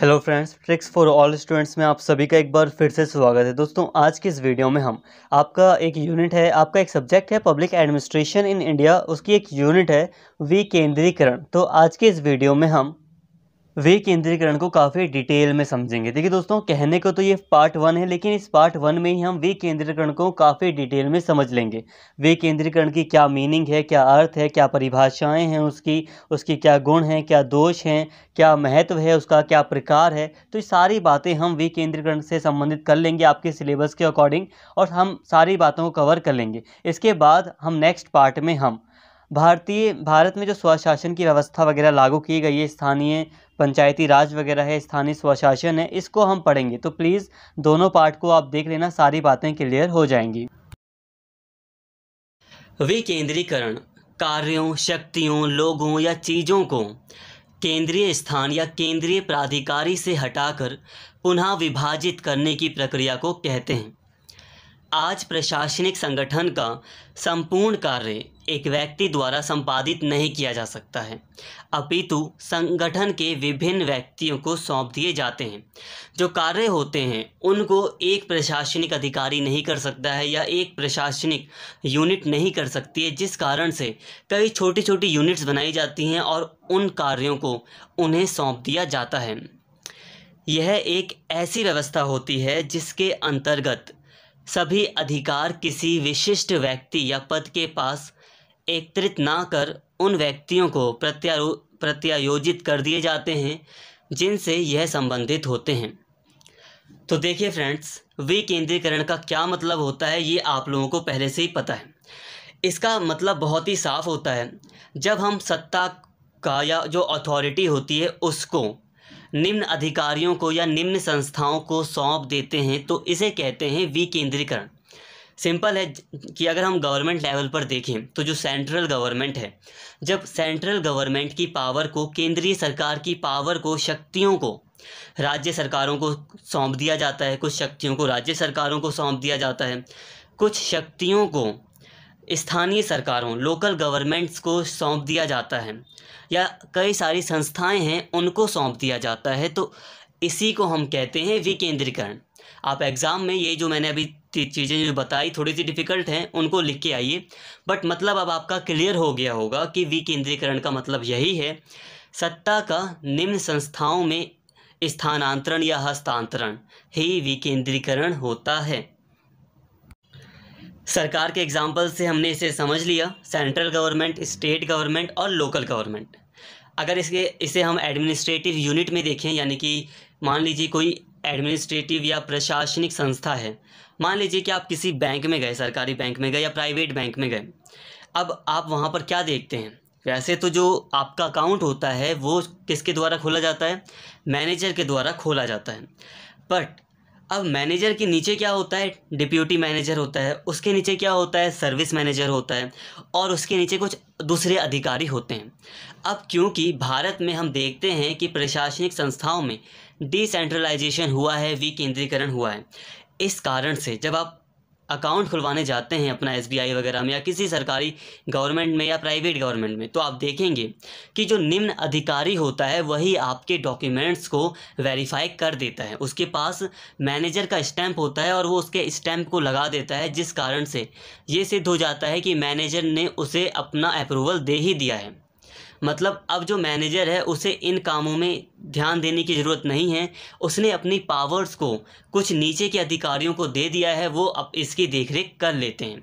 hello friends tricks for all students में आप सभी का एक बार फिर से स्वागत है दोस्तों आज की इस वीडियो में हम आपका एक यूनिट है आपका एक सब्जेक्ट है पब्लिक एडमिनिस्ट्रेशन इन इंडिया उसकी एक यूनिट है विकेंद्रीकरण तो आज के इस वीडियो में हम विकेंद्रीकरण को काफ़ी डिटेल में समझेंगे देखिए दोस्तों कहने को तो ये पार्ट वन है लेकिन इस पार्ट वन में ही हम विकेंद्रीकरण को काफ़ी डिटेल में समझ लेंगे विकेंद्रीकरण की क्या मीनिंग है क्या अर्थ है क्या परिभाषाएं हैं उसकी उसकी क्या गुण हैं क्या दोष हैं क्या महत्व है उसका क्या प्रकार है तो ये सारी बातें हम विकेंद्रीकरण से संबंधित कर लेंगे आपके सिलेबस के अकॉर्डिंग और हम सारी बातों को कवर कर लेंगे इसके बाद हम नेक्स्ट पार्ट में हम भारतीय भारत में जो स्वशासन की व्यवस्था वगैरह लागू की गई है स्थानीय पंचायती राज वगैरह है स्थानीय स्वशासन है इसको हम पढ़ेंगे तो प्लीज़ दोनों पार्ट को आप देख लेना सारी बातें क्लियर हो जाएंगी विकेंद्रीकरण कार्यों शक्तियों लोगों या चीज़ों को केंद्रीय स्थान या केंद्रीय प्राधिकारी से हटाकर पुनः विभाजित करने की प्रक्रिया को कहते हैं आज प्रशासनिक संगठन का संपूर्ण कार्य एक व्यक्ति द्वारा संपादित नहीं किया जा सकता है अपितु संगठन के विभिन्न व्यक्तियों को सौंप दिए जाते हैं जो कार्य होते हैं उनको एक प्रशासनिक अधिकारी नहीं कर सकता है या एक प्रशासनिक यूनिट नहीं कर सकती है जिस कारण से कई छोटी छोटी यूनिट्स बनाई जाती हैं और उन कार्यों को उन्हें सौंप दिया जाता है यह एक ऐसी व्यवस्था होती है जिसके अंतर्गत सभी अधिकार किसी विशिष्ट व्यक्ति या पद के पास एकत्रित ना कर उन व्यक्तियों को प्रत्यारो प्रत्यायोजित कर दिए जाते हैं जिनसे यह संबंधित होते हैं तो देखिए फ्रेंड्स विकेंद्रीकरण का क्या मतलब होता है ये आप लोगों को पहले से ही पता है इसका मतलब बहुत ही साफ होता है जब हम सत्ता का या जो अथॉरिटी होती है उसको निम्न अधिकारियों को या निम्न संस्थाओं को सौंप देते हैं तो इसे कहते हैं विकेंद्रीकरण सिंपल है कि अगर हम गवर्नमेंट लेवल पर देखें तो जो सेंट्रल गवर्नमेंट है जब सेंट्रल गवर्नमेंट की पावर को केंद्रीय सरकार की पावर को शक्तियों को राज्य सरकारों को सौंप दिया जाता है कुछ शक्तियों को राज्य सरकारों को सौंप दिया जाता है कुछ शक्तियों को स्थानीय सरकारों लोकल गवर्नमेंट्स को सौंप दिया जाता है या कई सारी संस्थाएं हैं उनको सौंप दिया जाता है तो इसी को हम कहते हैं विकेंद्रीकरण आप एग्ज़ाम में ये जो मैंने अभी चीज़ें जो बताई थोड़ी सी डिफ़िकल्ट हैं उनको लिख के आइए बट मतलब अब आपका क्लियर हो गया होगा कि विकेंद्रीकरण का मतलब यही है सत्ता का निम्न संस्थाओं में स्थानांतरण या हस्तांतरण ही विकेंद्रीकरण होता है सरकार के एग्जाम्पल से हमने इसे समझ लिया सेंट्रल गवर्नमेंट स्टेट गवर्नमेंट और लोकल गवर्नमेंट अगर इसके इसे हम एडमिनिस्ट्रेटिव यूनिट में देखें यानी कि मान लीजिए कोई एडमिनिस्ट्रेटिव या प्रशासनिक संस्था है मान लीजिए कि आप किसी बैंक में गए सरकारी बैंक में गए या प्राइवेट बैंक में गए अब आप वहाँ पर क्या देखते हैं वैसे तो जो आपका अकाउंट होता है वो किसके द्वारा खोला जाता है मैनेजर के द्वारा खोला जाता है बट अब मैनेजर के नीचे क्या होता है डिप्यूटी मैनेजर होता है उसके नीचे क्या होता है सर्विस मैनेजर होता है और उसके नीचे कुछ दूसरे अधिकारी होते हैं अब क्योंकि भारत में हम देखते हैं कि प्रशासनिक संस्थाओं में डिसेंट्रलाइजेशन हुआ है विकेंद्रीकरण हुआ है इस कारण से जब आप अकाउंट खुलवाने जाते हैं अपना एस वगैरह में या किसी सरकारी गवर्नमेंट में या प्राइवेट गवर्नमेंट में तो आप देखेंगे कि जो निम्न अधिकारी होता है वही आपके डॉक्यूमेंट्स को वेरीफाई कर देता है उसके पास मैनेजर का स्टैंप होता है और वो उसके स्टैंप को लगा देता है जिस कारण से ये सिद्ध हो जाता है कि मैनेजर ने उसे अपना अप्रूवल दे ही दिया है मतलब अब जो मैनेजर है उसे इन कामों में ध्यान देने की ज़रूरत नहीं है उसने अपनी पावर्स को कुछ नीचे के अधिकारियों को दे दिया है वो अब इसकी देखरेख कर लेते हैं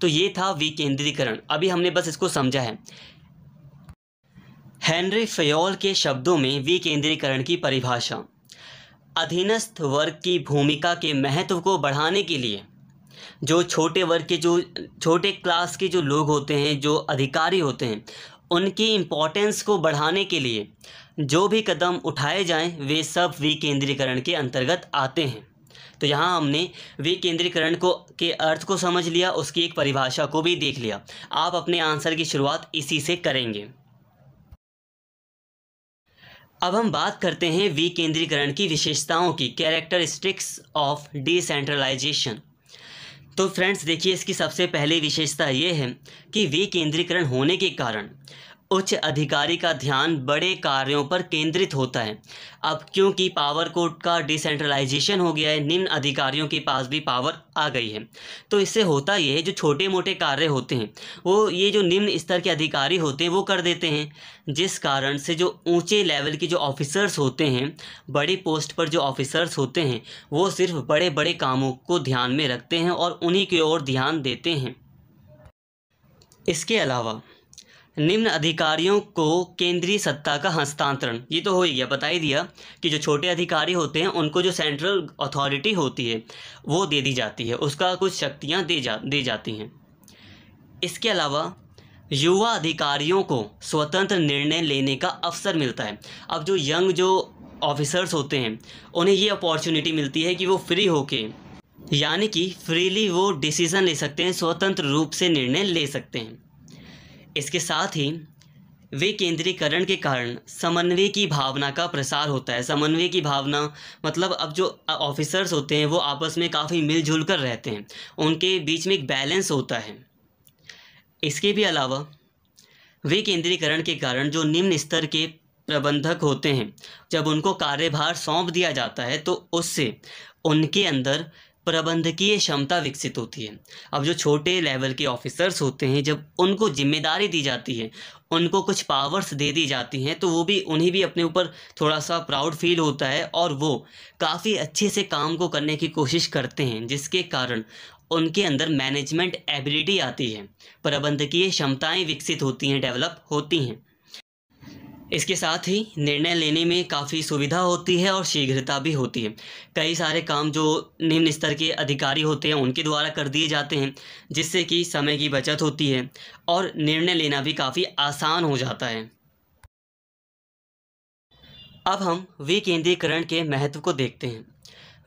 तो ये था विकेंद्रीकरण अभी हमने बस इसको समझा है हेनरी फयोल के शब्दों में विकेंद्रीकरण की परिभाषा अधीनस्थ वर्ग की भूमिका के महत्व को बढ़ाने के लिए जो छोटे वर्ग के जो छोटे क्लास के जो लोग होते हैं जो अधिकारी होते हैं उनकी इम्पोर्टेंस को बढ़ाने के लिए जो भी कदम उठाए जाएं वे सब विकेंद्रीकरण के अंतर्गत आते हैं तो यहाँ हमने विकेंद्रीकरण को के अर्थ को समझ लिया उसकी एक परिभाषा को भी देख लिया आप अपने आंसर की शुरुआत इसी से करेंगे अब हम बात करते हैं विकेंद्रीकरण की विशेषताओं की कैरेक्टरिस्टिक्स ऑफ डिसेंट्रलाइजेशन तो फ्रेंड्स देखिए इसकी सबसे पहली विशेषता ये है कि विकेंद्रीकरण होने के कारण उच्च अधिकारी का ध्यान बड़े कार्यों पर केंद्रित होता है अब क्योंकि पावर कोर्ट का डिसेंट्रलाइजेशन हो गया है निम्न अधिकारियों के पास भी पावर आ गई है तो इससे होता यह है जो छोटे मोटे कार्य होते हैं वो ये जो निम्न स्तर के अधिकारी होते हैं वो कर देते हैं जिस कारण से जो ऊंचे लेवल के जो ऑफिसर्स होते हैं बड़ी पोस्ट पर जो ऑफिसर्स होते हैं वो सिर्फ बड़े बड़े कामों को ध्यान में रखते हैं और उन्हीं की ओर ध्यान देते हैं इसके अलावा निम्न अधिकारियों को केंद्रीय सत्ता का हस्तांतरण ये तो हो ही गया बता ही दिया कि जो छोटे अधिकारी होते हैं उनको जो सेंट्रल अथॉरिटी होती है वो दे दी जाती है उसका कुछ शक्तियाँ दे जा दे जाती हैं इसके अलावा युवा अधिकारियों को स्वतंत्र निर्णय लेने का अवसर मिलता है अब जो यंग जो ऑफिसर्स होते हैं उन्हें ये अपॉर्चुनिटी मिलती है कि वो फ्री होके यानी कि फ्रीली वो डिसीज़न ले सकते हैं स्वतंत्र रूप से निर्णय ले सकते हैं इसके साथ ही वे केंद्रीकरण के कारण समन्वय की भावना का प्रसार होता है समन्वय की भावना मतलब अब जो ऑफिसर्स होते हैं वो आपस में काफ़ी मिलजुल कर रहते हैं उनके बीच में एक बैलेंस होता है इसके भी अलावा वे केंद्रीकरण के कारण जो निम्न स्तर के प्रबंधक होते हैं जब उनको कार्यभार सौंप दिया जाता है तो उससे उनके अंदर प्रबंधकीय क्षमता विकसित होती है अब जो छोटे लेवल के ऑफिसर्स होते हैं जब उनको जिम्मेदारी दी जाती है उनको कुछ पावर्स दे दी जाती हैं तो वो भी उन्हें भी अपने ऊपर थोड़ा सा प्राउड फील होता है और वो काफ़ी अच्छे से काम को करने की कोशिश करते हैं जिसके कारण उनके अंदर मैनेजमेंट एबिलिटी आती है प्रबंधकीय क्षमताएं विकसित होती हैं डेवलप होती हैं इसके साथ ही निर्णय लेने में काफ़ी सुविधा होती है और शीघ्रता भी होती है कई सारे काम जो निम्न स्तर के अधिकारी होते हैं उनके द्वारा कर दिए जाते हैं जिससे कि समय की बचत होती है और निर्णय लेना भी काफ़ी आसान हो जाता है अब हम विकेंद्रीकरण के महत्व को देखते हैं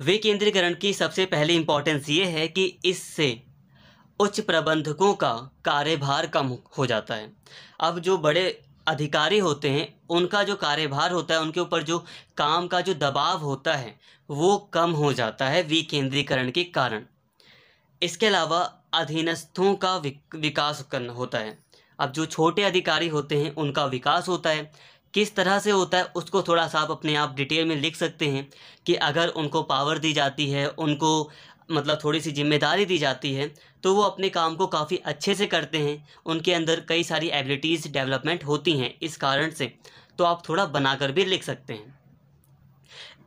विकेंद्रीकरण की सबसे पहली इम्पॉर्टेंस ये है कि इससे उच्च प्रबंधकों का कार्यभार कम हो जाता है अब जो बड़े अधिकारी होते हैं उनका जो कार्यभार होता है उनके ऊपर जो काम का जो दबाव होता है वो कम हो जाता है विकेंद्रीकरण के कारण इसके अलावा अधीनस्थों का विकास करना होता है अब जो छोटे अधिकारी होते हैं उनका विकास होता है किस तरह से होता है उसको थोड़ा सा आप अपने आप डिटेल में लिख सकते हैं कि अगर उनको पावर दी जाती है उनको मतलब थोड़ी सी जिम्मेदारी दी जाती है तो वो अपने काम को काफ़ी अच्छे से करते हैं उनके अंदर कई सारी एबिलिटीज़ डेवलपमेंट होती हैं इस कारण से तो आप थोड़ा बनाकर भी लिख सकते हैं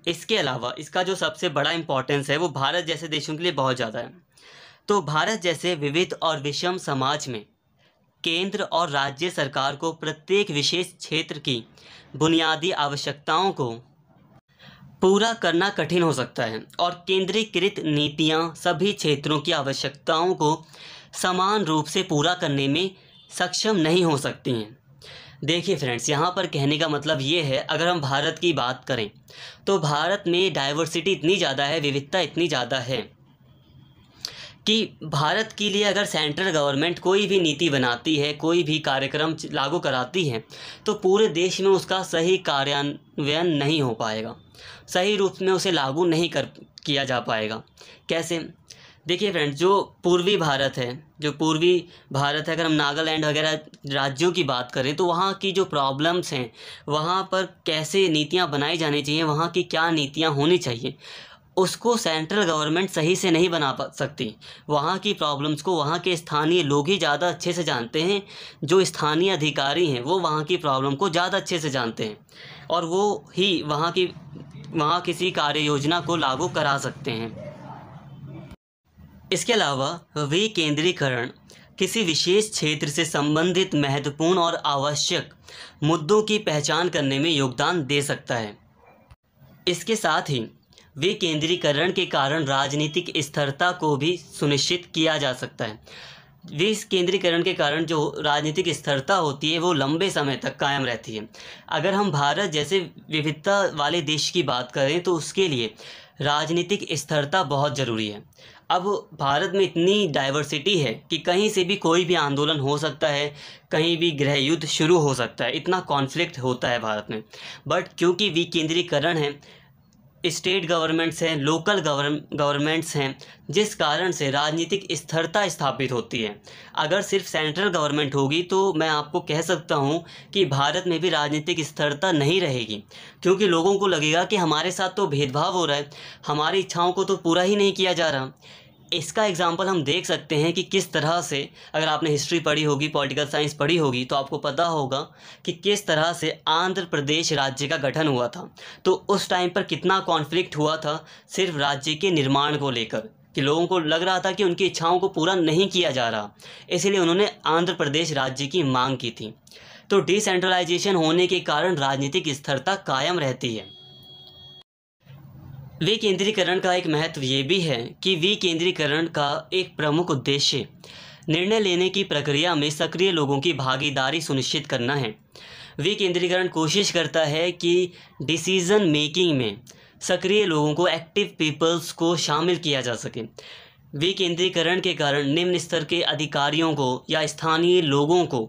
इसके अलावा इसका जो सबसे बड़ा इम्पोर्टेंस है वो भारत जैसे देशों के लिए बहुत ज़्यादा है तो भारत जैसे विविध और विषम समाज में केंद्र और राज्य सरकार को प्रत्येक विशेष क्षेत्र की बुनियादी आवश्यकताओं को पूरा करना कठिन हो सकता है और केंद्रीकृत नीतियां सभी क्षेत्रों की आवश्यकताओं को समान रूप से पूरा करने में सक्षम नहीं हो सकती हैं देखिए फ्रेंड्स यहाँ पर कहने का मतलब ये है अगर हम भारत की बात करें तो भारत में डाइवर्सिटी इतनी ज़्यादा है विविधता इतनी ज़्यादा है कि भारत के लिए अगर सेंट्रल गवर्नमेंट कोई भी नीति बनाती है कोई भी कार्यक्रम लागू कराती है तो पूरे देश में उसका सही कार्यान्वयन नहीं हो पाएगा सही रूप में उसे लागू नहीं कर किया जा पाएगा कैसे देखिए फ्रेंड्स जो पूर्वी भारत है जो पूर्वी भारत है अगर हम नागालैंड वगैरह राज्यों की बात करें तो वहाँ की जो प्रॉब्लम्स हैं वहाँ पर कैसे नीतियाँ बनाई जानी चाहिए वहाँ की क्या नीतियाँ होनी चाहिए उसको सेंट्रल गवर्नमेंट सही से नहीं बना पा सकती वहाँ की प्रॉब्लम्स को वहाँ के स्थानीय लोग ही ज़्यादा अच्छे से जानते हैं जो स्थानीय अधिकारी हैं वो वहाँ की प्रॉब्लम को ज़्यादा अच्छे से जानते हैं और वो ही वहाँ की वहाँ किसी कार्य योजना को लागू करा सकते हैं इसके अलावा विकेंद्रीकरण किसी विशेष क्षेत्र से संबंधित महत्वपूर्ण और आवश्यक मुद्दों की पहचान करने में योगदान दे सकता है इसके साथ ही विकेंद्रीकरण के कारण राजनीतिक स्थिरता को भी सुनिश्चित किया जा सकता है केंद्रीकरण के कारण जो राजनीतिक स्थिरता होती है वो लंबे समय तक कायम रहती है अगर हम भारत जैसे विविधता वाले देश की बात करें तो उसके लिए राजनीतिक स्थिरता बहुत ज़रूरी है अब भारत में इतनी डाइवर्सिटी है कि कहीं से भी कोई भी आंदोलन हो सकता है कहीं भी गृह युद्ध शुरू हो सकता है इतना कॉन्फ्लिक्ट होता है भारत में बट क्योंकि विकेंद्रीकरण है स्टेट गवर्नमेंट्स हैं लोकल गवर्नमेंट्स हैं जिस कारण से राजनीतिक स्थिरता स्थापित होती है अगर सिर्फ सेंट्रल गवर्नमेंट होगी तो मैं आपको कह सकता हूँ कि भारत में भी राजनीतिक स्थिरता नहीं रहेगी क्योंकि लोगों को लगेगा कि हमारे साथ तो भेदभाव हो रहा है हमारी इच्छाओं को तो पूरा ही नहीं किया जा रहा इसका एग्जाम्पल हम देख सकते हैं कि किस तरह से अगर आपने हिस्ट्री पढ़ी होगी पॉलिटिकल साइंस पढ़ी होगी तो आपको पता होगा कि किस तरह से आंध्र प्रदेश राज्य का गठन हुआ था तो उस टाइम पर कितना कॉन्फ्लिक्ट हुआ था सिर्फ राज्य के निर्माण को लेकर कि लोगों को लग रहा था कि उनकी इच्छाओं को पूरा नहीं किया जा रहा इसीलिए उन्होंने आंध्र प्रदेश राज्य की मांग की थी तो डिसेंट्रलाइजेशन होने के कारण राजनीतिक स्थिरता कायम रहती है विकेंद्रीकरण का एक महत्व ये भी है कि विकेंद्रीकरण का एक प्रमुख उद्देश्य निर्णय लेने की प्रक्रिया में सक्रिय लोगों की भागीदारी सुनिश्चित करना है विकेंद्रीकरण कोशिश करता है कि डिसीज़न मेकिंग में सक्रिय लोगों को एक्टिव पीपल्स को शामिल किया जा सके विकेंद्रीकरण के कारण निम्न स्तर के अधिकारियों को या स्थानीय लोगों को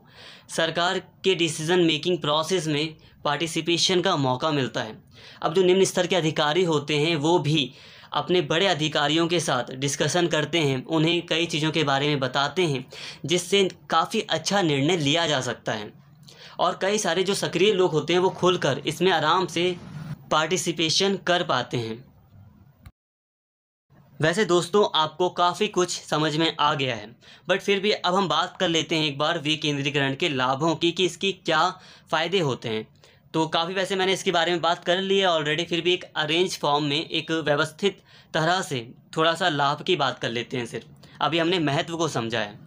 सरकार के डिसीजन मेकिंग प्रोसेस में पार्टिसिपेशन का मौका मिलता है अब जो निम्न स्तर के अधिकारी होते हैं वो भी अपने बड़े अधिकारियों के साथ डिस्कशन करते हैं उन्हें कई चीज़ों के बारे में बताते हैं जिससे काफ़ी अच्छा निर्णय लिया जा सकता है और कई सारे जो सक्रिय लोग होते हैं वो खुलकर इसमें आराम से पार्टिसिपेशन कर पाते हैं वैसे दोस्तों आपको काफ़ी कुछ समझ में आ गया है बट फिर भी अब हम बात कर लेते हैं एक बार विकेंद्रीकरण के लाभों की कि इसकी क्या फ़ायदे होते हैं तो काफ़ी वैसे मैंने इसके बारे में बात कर ली है ऑलरेडी फिर भी एक अरेंज फॉर्म में एक व्यवस्थित तरह से थोड़ा सा लाभ की बात कर लेते हैं सिर्फ अभी हमने महत्व को समझा है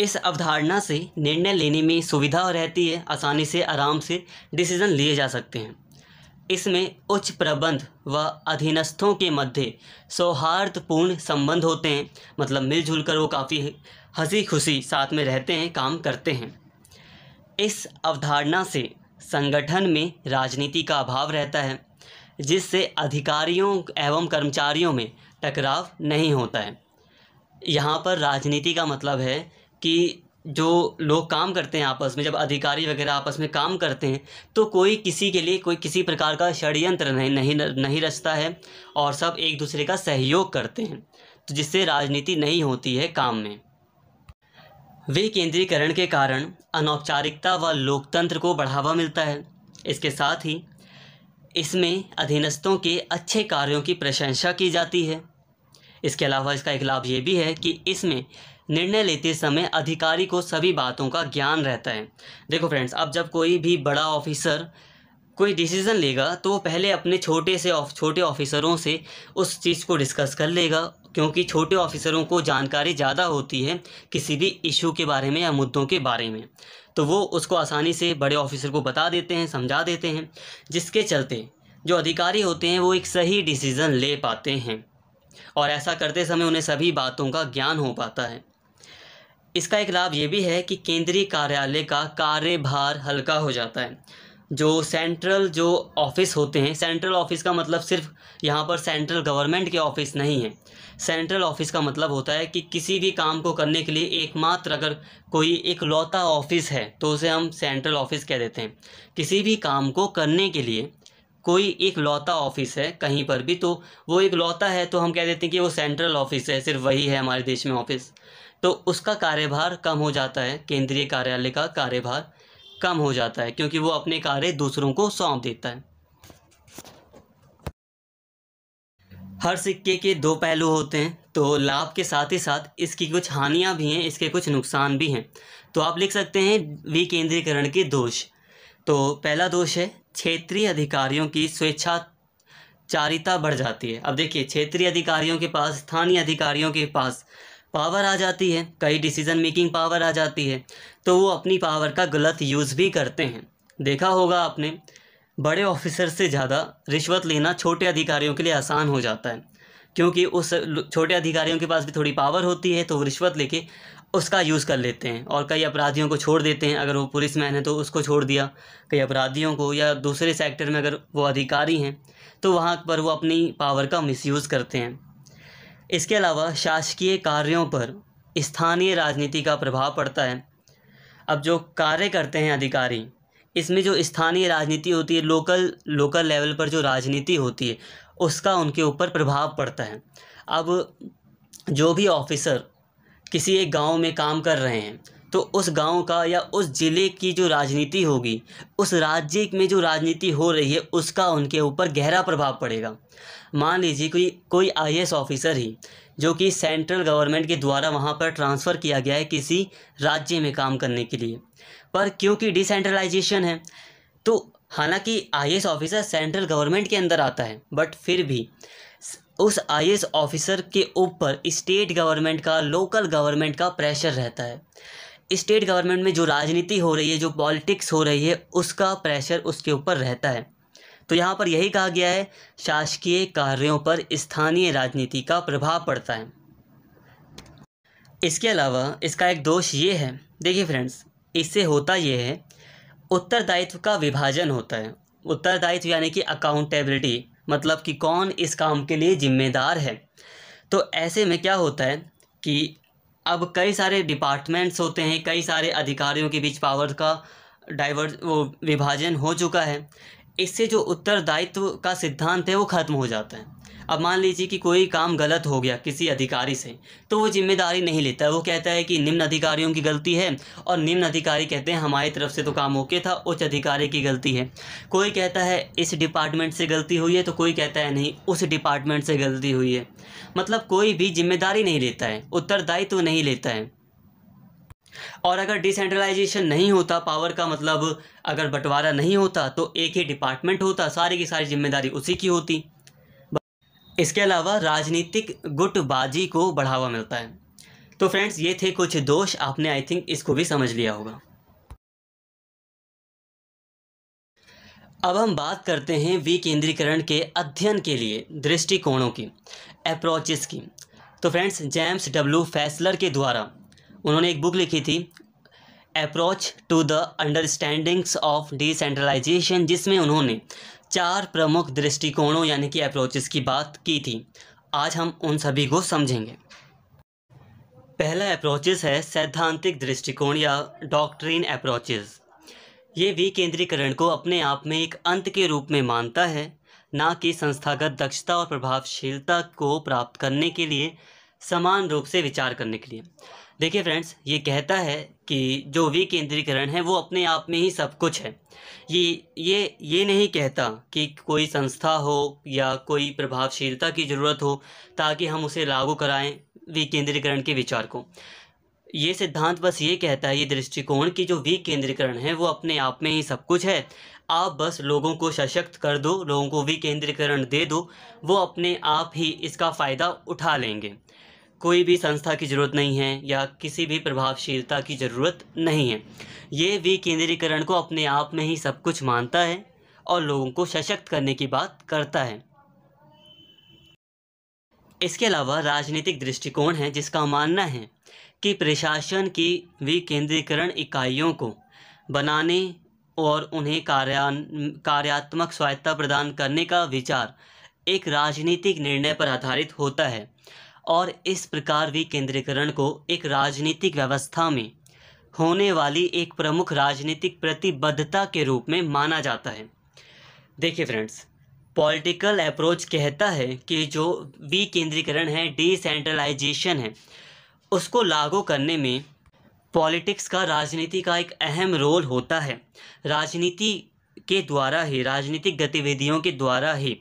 इस अवधारणा से निर्णय लेने में सुविधा रहती है आसानी से आराम से डिसीज़न लिए जा सकते हैं इसमें उच्च प्रबंध व अधीनस्थों के मध्य सौहार्दपूर्ण संबंध होते हैं मतलब मिलजुल कर वो काफ़ी हंसी खुशी साथ में रहते हैं काम करते हैं इस अवधारणा से संगठन में राजनीति का अभाव रहता है जिससे अधिकारियों एवं कर्मचारियों में टकराव नहीं होता है यहाँ पर राजनीति का मतलब है कि जो लोग काम करते हैं आपस में जब अधिकारी वगैरह आपस में काम करते हैं तो कोई किसी के लिए कोई किसी प्रकार का षड्यंत्र नहीं नहीं नहीं रचता है और सब एक दूसरे का सहयोग करते हैं तो जिससे राजनीति नहीं होती है काम में विकेंद्रीकरण के कारण अनौपचारिकता व लोकतंत्र को बढ़ावा मिलता है इसके साथ ही इसमें अधीनस्थों के अच्छे कार्यों की प्रशंसा की जाती है इसके अलावा इसका एक लाभ ये भी है कि इसमें निर्णय लेते समय अधिकारी को सभी बातों का ज्ञान रहता है देखो फ्रेंड्स अब जब कोई भी बड़ा ऑफिसर कोई डिसीज़न लेगा तो वो पहले अपने छोटे से छोटे ऑफिसरों से उस चीज़ को डिस्कस कर लेगा क्योंकि छोटे ऑफिसरों को जानकारी ज़्यादा होती है किसी भी इशू के बारे में या मुद्दों के बारे में तो वो उसको आसानी से बड़े ऑफिसर को बता देते हैं समझा देते हैं जिसके चलते जो अधिकारी होते हैं वो एक सही डिसीज़न ले पाते हैं और ऐसा करते समय उन्हें सभी बातों का ज्ञान हो पाता है इसका एक लाभ ये भी है कि केंद्रीय कार्यालय का कार्यभार हल्का हो जाता है जो सेंट्रल जो ऑफिस होते हैं सेंट्रल ऑफिस का मतलब सिर्फ यहाँ पर सेंट्रल गवर्नमेंट के ऑफिस नहीं है सेंट्रल ऑफिस का मतलब होता है कि किसी भी काम को करने के लिए एकमात्र अगर कोई एक लौता ऑफिस है तो उसे हम सेंट्रल ऑफिस कह देते हैं किसी भी काम को करने के लिए कोई एक लौता ऑफिस है कहीं पर भी तो वो एक लौता है तो हम कह देते हैं कि वो सेंट्रल ऑफिस है सिर्फ वही है हमारे देश में ऑफिस तो उसका कार्यभार कम हो जाता है केंद्रीय कार्यालय का कार्यभार कम हो जाता है क्योंकि वो अपने कार्य दूसरों को सौंप देता है हर सिक्के के दो पहलू होते हैं तो लाभ के साथ ही साथ इसकी कुछ हानियां भी हैं इसके कुछ नुकसान भी हैं तो आप लिख सकते हैं विकेंद्रीकरण के दोष तो पहला दोष है क्षेत्रीय अधिकारियों की स्वेच्छा चारिता बढ़ जाती है अब देखिए क्षेत्रीय अधिकारियों के पास स्थानीय अधिकारियों के पास पावर आ जाती है कई डिसीज़न मेकिंग पावर आ जाती है तो वो अपनी पावर का गलत यूज़ भी करते हैं देखा होगा आपने बड़े ऑफिसर से ज़्यादा रिश्वत लेना छोटे अधिकारियों के लिए आसान हो जाता है क्योंकि उस छोटे अधिकारियों के पास भी थोड़ी पावर होती है तो वो रिश्वत लेके उसका यूज़ कर लेते हैं और कई अपराधियों को छोड़ देते हैं अगर वो पुलिस मैन है तो उसको छोड़ दिया कई अपराधियों को या दूसरे सेक्टर में अगर वो अधिकारी हैं तो वहाँ पर वो अपनी पावर का मिसयूज़ करते हैं इसके अलावा शासकीय कार्यों पर स्थानीय राजनीति का प्रभाव पड़ता है अब जो कार्य करते हैं अधिकारी इसमें जो स्थानीय राजनीति होती है लोकल लोकल लेवल पर जो राजनीति होती है उसका उनके ऊपर प्रभाव पड़ता है अब जो भी ऑफिसर किसी एक गांव में काम कर रहे हैं तो उस गांव का या उस ज़िले की जो राजनीति होगी उस राज्य में जो राजनीति हो रही है उसका उनके ऊपर गहरा प्रभाव पड़ेगा मान लीजिए कोई कोई एस ऑफिसर ही जो कि सेंट्रल गवर्नमेंट के द्वारा वहाँ पर ट्रांसफ़र किया गया है किसी राज्य में काम करने के लिए पर क्योंकि डिसेंट्रलाइजेशन है तो हालांकि एस ऑफिसर सेंट्रल गवर्नमेंट के अंदर आता है बट फिर भी उस एस ऑफिसर के ऊपर स्टेट गवर्नमेंट का लोकल गवर्नमेंट का प्रेशर रहता है स्टेट गवर्नमेंट में जो राजनीति हो रही है जो पॉलिटिक्स हो रही है उसका प्रेशर उसके ऊपर रहता है तो यहाँ पर यही कहा गया है शासकीय कार्यों पर स्थानीय राजनीति का प्रभाव पड़ता है इसके अलावा इसका एक दोष ये है देखिए फ्रेंड्स इससे होता यह है उत्तरदायित्व का विभाजन होता है उत्तरदायित्व यानी कि अकाउंटेबिलिटी मतलब कि कौन इस काम के लिए जिम्मेदार है तो ऐसे में क्या होता है कि अब कई सारे डिपार्टमेंट्स होते हैं कई सारे अधिकारियों के बीच पावर का डाइवर वो विभाजन हो चुका है इससे जो उत्तरदायित्व का सिद्धांत है वो ख़त्म हो जाता है अब मान लीजिए कि कोई काम गलत हो गया किसी अधिकारी से तो वो जिम्मेदारी नहीं लेता वो कहता है कि निम्न अधिकारियों की गलती है और निम्न अधिकारी कहते हैं हमारी तरफ से तो काम ओके था उच्च अधिकारी की गलती है कोई कहता है इस डिपार्टमेंट से गलती हुई है तो कोई कहता है नहीं उस डिपार्टमेंट से गलती हुई है मतलब कोई भी जिम्मेदारी नहीं लेता है उत्तरदायित्व तो नहीं लेता है और अगर डिसेंट्रलाइजेशन नहीं होता पावर का मतलब अगर बंटवारा नहीं होता तो एक ही डिपार्टमेंट होता सारी की सारी जिम्मेदारी उसी की होती इसके अलावा राजनीतिक गुटबाजी को बढ़ावा मिलता है तो फ्रेंड्स ये थे कुछ दोष आपने आई थिंक इसको भी समझ लिया होगा अब हम बात करते हैं विकेंद्रीकरण के अध्ययन के लिए दृष्टिकोणों की अप्रोचेस की तो फ्रेंड्स जेम्स डब्ल्यू फैसलर के द्वारा उन्होंने एक बुक लिखी थी approach to the understandings of decentralisation जिसमें उन्होंने चार प्रमुख दृष्टिकोणों यानी कि अप्रोचेस की बात की थी आज हम उन सभी को समझेंगे पहला अप्रोचेस है सैद्धांतिक दृष्टिकोण या डॉक्ट्रीन अप्रोचेस ये विकेंद्रीकरण को अपने आप में एक अंत के रूप में मानता है ना कि संस्थागत दक्षता और प्रभावशीलता को प्राप्त करने के लिए समान रूप से विचार करने के लिए देखिए फ्रेंड्स ये कहता है कि जो विकेंद्रीकरण है वो अपने आप में ही सब कुछ है ये ये ये नहीं कहता कि कोई संस्था हो या कोई प्रभावशीलता की ज़रूरत हो ताकि हम उसे लागू कराएं विकेंद्रीकरण के विचार को ये सिद्धांत बस ये कहता है ये दृष्टिकोण कि जो विकेंद्रीकरण है वो अपने आप में ही सब कुछ है आप बस लोगों को सशक्त कर दो लोगों को विकेंद्रीकरण दे दो वो अपने आप ही इसका फ़ायदा उठा लेंगे कोई भी संस्था की ज़रूरत नहीं है या किसी भी प्रभावशीलता की ज़रूरत नहीं है ये विकेंद्रीकरण को अपने आप में ही सब कुछ मानता है और लोगों को सशक्त करने की बात करता है इसके अलावा राजनीतिक दृष्टिकोण है जिसका मानना है कि प्रशासन की विकेंद्रीकरण इकाइयों को बनाने और उन्हें कार्यात्मक स्वायत्ता प्रदान करने का विचार एक राजनीतिक निर्णय पर आधारित होता है और इस प्रकार विकेंद्रीकरण को एक राजनीतिक व्यवस्था में होने वाली एक प्रमुख राजनीतिक प्रतिबद्धता के रूप में माना जाता है देखिए फ्रेंड्स पॉलिटिकल अप्रोच कहता है कि जो विकेंद्रीकरण है डिसेंट्रलाइजेशन है उसको लागू करने में पॉलिटिक्स का राजनीति का एक अहम रोल होता है राजनीति के द्वारा ही राजनीतिक गतिविधियों के द्वारा ही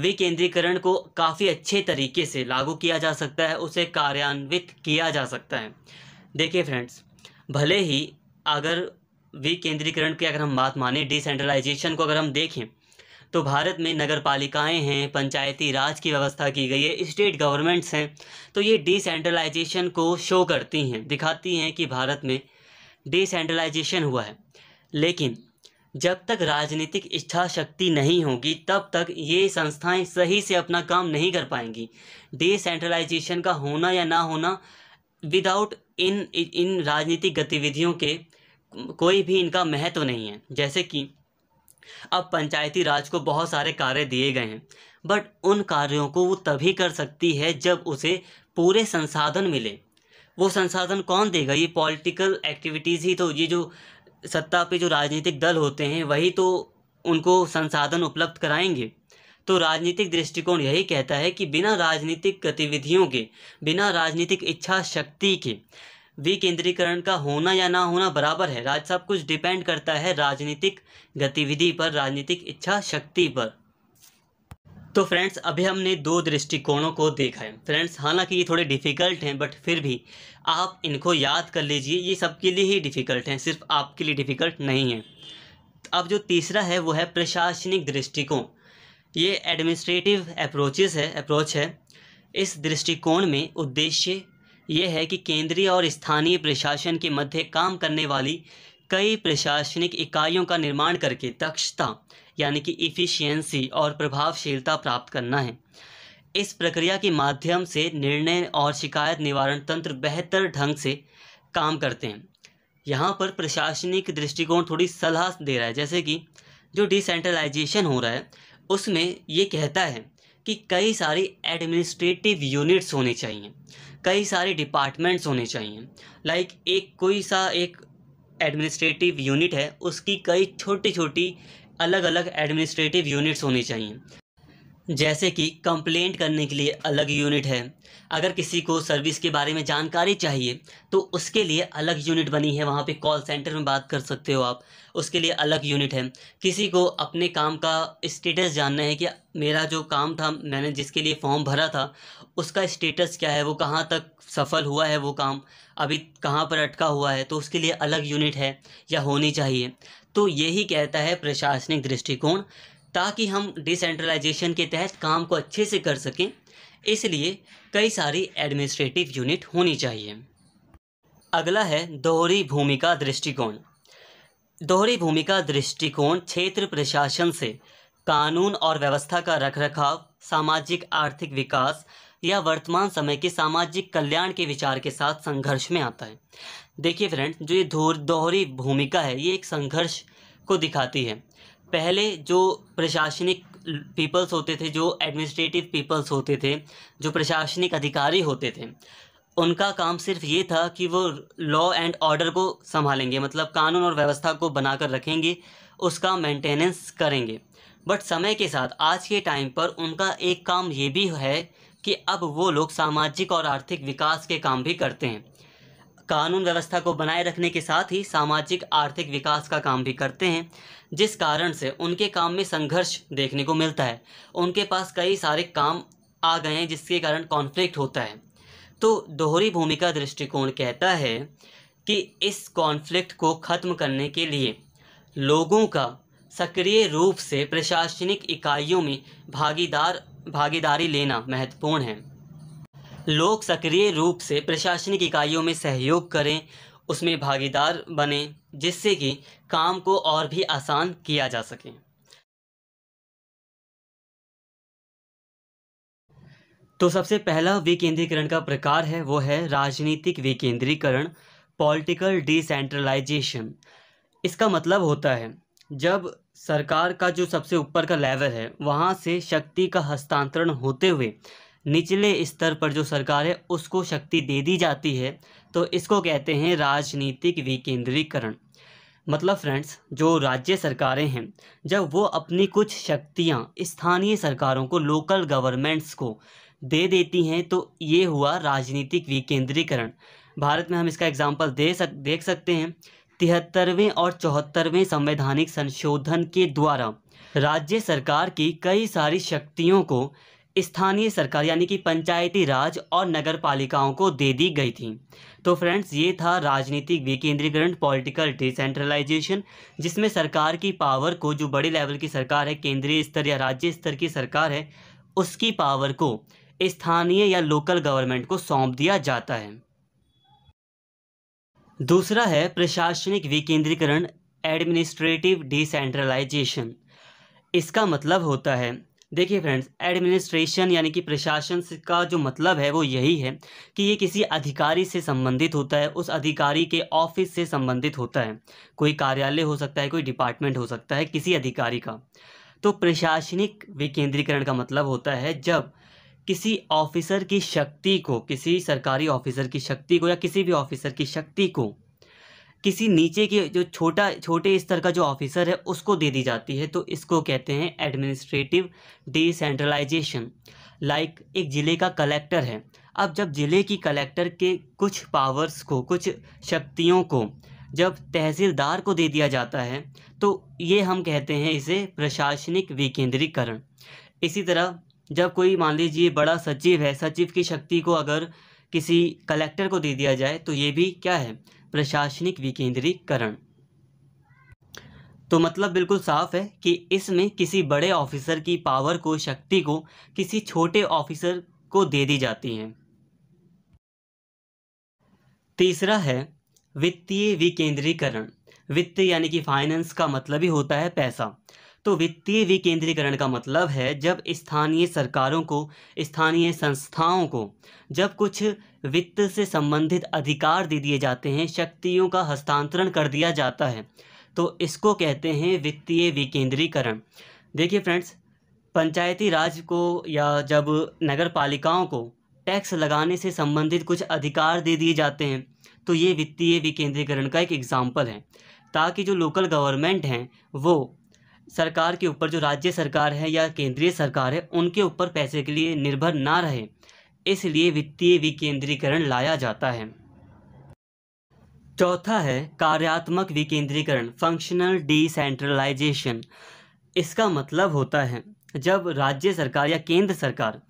विकेंद्रीकरण को काफ़ी अच्छे तरीके से लागू किया जा सकता है उसे कार्यान्वित किया जा सकता है देखिए फ्रेंड्स भले ही अगर विकेंद्रीकरण की अगर हम बात माने डिसेंट्रलाइजेशन को अगर हम देखें तो भारत में नगर पालिकाएँ हैं पंचायती राज की व्यवस्था की गई है स्टेट गवर्नमेंट्स हैं तो ये डिसेंट्रलाइजेशन को शो करती हैं दिखाती हैं कि भारत में डिसेंट्रलाइजेशन हुआ है लेकिन जब तक राजनीतिक इच्छा शक्ति नहीं होगी तब तक ये संस्थाएं सही से अपना काम नहीं कर पाएंगी डिसेंट्रलाइजेशन का होना या ना होना विदाउट इन इन राजनीतिक गतिविधियों के कोई भी इनका महत्व नहीं है जैसे कि अब पंचायती राज को बहुत सारे कार्य दिए गए हैं बट उन कार्यों को वो तभी कर सकती है जब उसे पूरे संसाधन मिले वो संसाधन कौन देगा ये पॉलिटिकल एक्टिविटीज़ ही तो ये जो सत्ता पे जो राजनीतिक दल होते हैं वही तो उनको संसाधन उपलब्ध कराएंगे तो राजनीतिक दृष्टिकोण यही कहता है कि बिना राजनीतिक गतिविधियों के बिना राजनीतिक इच्छा शक्ति के विकेंद्रीकरण का होना या ना होना बराबर है राज्य सब कुछ डिपेंड करता है राजनीतिक गतिविधि पर राजनीतिक इच्छा शक्ति पर तो फ्रेंड्स अभी हमने दो दृष्टिकोणों को देखा है फ्रेंड्स हालांकि ये थोड़े डिफ़िकल्ट हैं बट फिर भी आप इनको याद कर लीजिए ये सबके लिए ही डिफ़िकल्ट हैं सिर्फ आपके लिए डिफ़िकल्ट नहीं है अब जो तीसरा है वो है प्रशासनिक दृष्टिकोण ये एडमिनिस्ट्रेटिव अप्रोचेस है अप्रोच है इस दृष्टिकोण में उद्देश्य ये है कि केंद्रीय और स्थानीय प्रशासन के मध्य काम करने वाली कई प्रशासनिक इकाइयों का निर्माण करके दक्षता यानी कि इफ़िशियंसी और प्रभावशीलता प्राप्त करना है इस प्रक्रिया के माध्यम से निर्णय और शिकायत निवारण तंत्र बेहतर ढंग से काम करते हैं यहाँ पर प्रशासनिक दृष्टिकोण थोड़ी सलाह दे रहा है जैसे कि जो डिसेंट्रलाइजेशन हो रहा है उसमें ये कहता है कि कई सारी एडमिनिस्ट्रेटिव यूनिट्स होने चाहिए कई सारे डिपार्टमेंट्स होने चाहिए लाइक एक कोई सा एक एडमिनिस्ट्रेटिव यूनिट है उसकी कई छोटी छोटी अलग अलग एडमिनिस्ट्रेटिव यूनिट्स होनी चाहिए जैसे कि कंप्लेंट करने के लिए अलग यूनिट है अगर किसी को सर्विस के बारे में जानकारी चाहिए तो उसके लिए अलग यूनिट बनी है वहाँ पे कॉल सेंटर में बात कर सकते हो आप उसके लिए अलग यूनिट है किसी को अपने काम का स्टेटस जानना है कि मेरा जो काम था मैंने जिसके लिए फॉर्म भरा था उसका स्टेटस क्या है वो कहाँ तक सफल हुआ है वो काम अभी कहाँ पर अटका हुआ है तो उसके लिए अलग यूनिट है या होनी चाहिए तो यही कहता है प्रशासनिक दृष्टिकोण ताकि हम डिसेंट्रलाइजेशन के तहत काम को अच्छे से कर सकें इसलिए कई सारी एडमिनिस्ट्रेटिव यूनिट होनी चाहिए अगला है दोहरी भूमिका दृष्टिकोण दोहरी भूमिका दृष्टिकोण क्षेत्र प्रशासन से कानून और व्यवस्था का रखरखाव सामाजिक आर्थिक विकास या वर्तमान समय के सामाजिक कल्याण के विचार के साथ संघर्ष में आता है देखिए फ्रेंड जो ये दोहरी भूमिका है ये एक संघर्ष को दिखाती है पहले जो प्रशासनिक पीपल्स होते थे जो एडमिनिस्ट्रेटिव पीपल्स होते थे जो प्रशासनिक अधिकारी होते थे उनका काम सिर्फ ये था कि वो लॉ एंड ऑर्डर को संभालेंगे मतलब कानून और व्यवस्था को बनाकर रखेंगे उसका मेंटेनेंस करेंगे बट समय के साथ आज के टाइम पर उनका एक काम ये भी है कि अब वो लोग सामाजिक और आर्थिक विकास के काम भी करते हैं कानून व्यवस्था को बनाए रखने के साथ ही सामाजिक आर्थिक विकास का काम भी करते हैं जिस कारण से उनके काम में संघर्ष देखने को मिलता है उनके पास कई सारे काम आ गए हैं जिसके कारण कॉन्फ्लिक्ट होता है तो दोहरी भूमिका दृष्टिकोण कहता है कि इस कॉन्फ्लिक्ट को ख़त्म करने के लिए लोगों का सक्रिय रूप से प्रशासनिक इकाइयों में भागीदार भागीदारी लेना महत्वपूर्ण है लोग सक्रिय रूप से प्रशासनिक इकाइयों में सहयोग करें उसमें भागीदार बने जिससे कि काम को और भी आसान किया जा सके तो सबसे पहला विकेंद्रीकरण का प्रकार है वो है राजनीतिक विकेंद्रीकरण पॉलिटिकल डिसेंट्रलाइजेशन इसका मतलब होता है जब सरकार का जो सबसे ऊपर का लेवल है वहाँ से शक्ति का हस्तांतरण होते हुए निचले स्तर पर जो सरकार है उसको शक्ति दे दी जाती है तो इसको कहते हैं राजनीतिक विकेंद्रीकरण मतलब फ्रेंड्स जो राज्य सरकारें हैं जब वो अपनी कुछ शक्तियाँ स्थानीय सरकारों को लोकल गवर्नमेंट्स को दे देती हैं तो ये हुआ राजनीतिक विकेंद्रीकरण भारत में हम इसका एग्जाम्पल दे सक देख सकते हैं तिहत्तरवें और चौहत्तरवें संवैधानिक संशोधन के द्वारा राज्य सरकार की कई सारी शक्तियों को स्थानीय सरकार यानी कि पंचायती राज और नगर पालिकाओं को दे दी गई थी तो फ्रेंड्स ये था राजनीतिक विकेंद्रीकरण पॉलिटिकल डिसेंट्रलाइजेशन जिसमें सरकार की पावर को जो बड़े लेवल की सरकार है केंद्रीय स्तर या राज्य स्तर की सरकार है उसकी पावर को स्थानीय या लोकल गवर्नमेंट को सौंप दिया जाता है दूसरा है प्रशासनिक विकेंद्रीकरण एडमिनिस्ट्रेटिव डिसेंट्रलाइजेशन इसका मतलब होता है देखिए फ्रेंड्स एडमिनिस्ट्रेशन यानी कि प्रशासन का जो मतलब है वो यही है कि ये किसी अधिकारी से संबंधित होता है उस अधिकारी के ऑफिस से संबंधित होता है कोई कार्यालय हो सकता है कोई डिपार्टमेंट हो सकता है किसी अधिकारी का तो प्रशासनिक विकेंद्रीकरण का मतलब होता है जब किसी ऑफिसर की शक्ति को किसी सरकारी ऑफिसर की शक्ति को या किसी भी ऑफिसर की शक्ति को किसी नीचे के जो छोटा छोटे स्तर का जो ऑफिसर है उसको दे दी जाती है तो इसको कहते हैं एडमिनिस्ट्रेटिव डिसेंट्रलाइजेशन लाइक एक ज़िले का कलेक्टर है अब जब ज़िले की कलेक्टर के कुछ पावर्स को कुछ शक्तियों को जब तहसीलदार को दे दिया जाता है तो ये हम कहते हैं इसे प्रशासनिक विकेंद्रीकरण इसी तरह जब कोई मान लीजिए बड़ा सचिव है सचिव की शक्ति को अगर किसी कलेक्टर को दे दिया जाए तो ये भी क्या है प्रशासनिक विकेंद्रीकरण तो मतलब बिल्कुल साफ है कि इसमें किसी बड़े ऑफिसर की पावर को शक्ति को किसी छोटे ऑफिसर को दे दी जाती है तीसरा है वित्तीय विकेंद्रीकरण वित्त यानी कि फाइनेंस का मतलब ही होता है पैसा तो वित्तीय विकेंद्रीकरण का मतलब है जब स्थानीय सरकारों को स्थानीय संस्थाओं को जब कुछ वित्त से संबंधित अधिकार दे दिए जाते हैं शक्तियों का हस्तांतरण कर दिया जाता है तो इसको कहते हैं वित्तीय विकेंद्रीकरण देखिए फ्रेंड्स पंचायती राज को या जब नगर पालिकाओं को टैक्स लगाने से संबंधित कुछ अधिकार दे दिए जाते हैं तो ये वित्तीय विकेंद्रीकरण का एक एग्ज़ाम्पल है ताकि जो लोकल गवर्नमेंट हैं वो सरकार के ऊपर जो राज्य सरकार है या केंद्रीय सरकार है उनके ऊपर पैसे के लिए निर्भर ना रहे इसलिए वित्तीय विकेंद्रीकरण लाया जाता है चौथा है कार्यात्मक विकेंद्रीकरण फंक्शनल डिसेंट्रलाइजेशन इसका मतलब होता है जब राज्य सरकार या केंद्र सरकार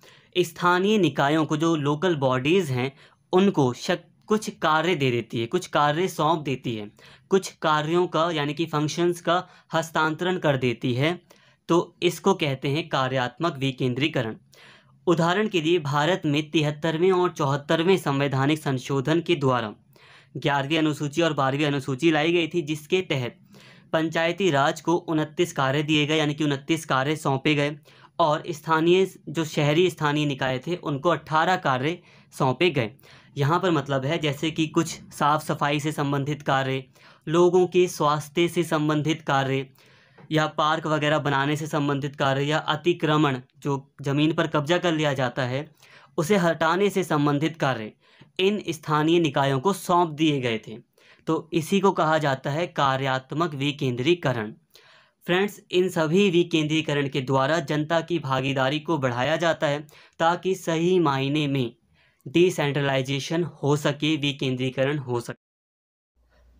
स्थानीय निकायों को जो लोकल बॉडीज़ हैं उनको शक्ति कुछ कार्य दे देती है कुछ कार्य सौंप देती है कुछ कार्यों का यानी कि फंक्शंस का हस्तांतरण कर देती है तो इसको कहते हैं कार्यात्मक विकेंद्रीकरण उदाहरण के लिए भारत में तिहत्तरवें और चौहत्तरवें संवैधानिक संशोधन के द्वारा ग्यारहवीं अनुसूची और बारहवीं अनुसूची लाई गई थी जिसके तहत पंचायती राज को उनतीस कार्य दिए गए यानी कि उनतीस कार्य सौंपे गए और स्थानीय जो शहरी स्थानीय निकाय थे उनको अट्ठारह कार्य सौंपे गए यहाँ पर मतलब है जैसे कि कुछ साफ़ सफाई से संबंधित कार्य लोगों के स्वास्थ्य से संबंधित कार्य या पार्क वगैरह बनाने से संबंधित कार्य या अतिक्रमण जो ज़मीन पर कब्जा कर लिया जाता है उसे हटाने से संबंधित कार्य इन स्थानीय निकायों को सौंप दिए गए थे तो इसी को कहा जाता है कार्यात्मक विकेंद्रीकरण फ्रेंड्स इन सभी विकेंद्रीकरण के द्वारा जनता की भागीदारी को बढ़ाया जाता है ताकि सही मायने में डिसेंट्रलाइजेशन हो सके विकेंद्रीकरण हो सके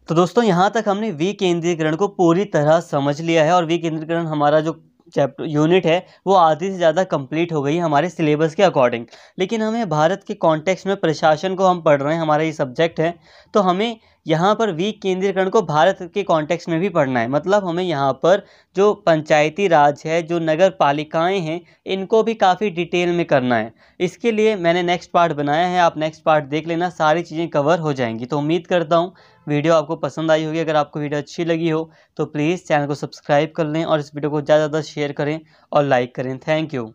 तो दोस्तों यहाँ तक हमने विकेंद्रीकरण को पूरी तरह समझ लिया है और विकेंद्रीकरण हमारा जो चैप्टर यूनिट है वो आधी से ज़्यादा कंप्लीट हो गई हमारे सिलेबस के अकॉर्डिंग लेकिन हमें भारत के कॉन्टेक्स्ट में प्रशासन को हम पढ़ रहे हैं हमारा ये सब्जेक्ट है तो हमें यहाँ पर वीक केंद्रीकरण को भारत के कॉन्टेक्स्ट में भी पढ़ना है मतलब हमें यहाँ पर जो पंचायती राज है जो नगर पालिकाएँ हैं इनको भी काफ़ी डिटेल में करना है इसके लिए मैंने नेक्स्ट पार्ट बनाया है आप नेक्स्ट पार्ट देख लेना सारी चीज़ें कवर हो जाएंगी तो उम्मीद करता हूँ वीडियो आपको पसंद आई होगी अगर आपको वीडियो अच्छी लगी हो तो प्लीज़ चैनल को सब्सक्राइब कर लें और इस वीडियो को ज़्यादा से ज़्यादा शेयर करें और लाइक करें थैंक यू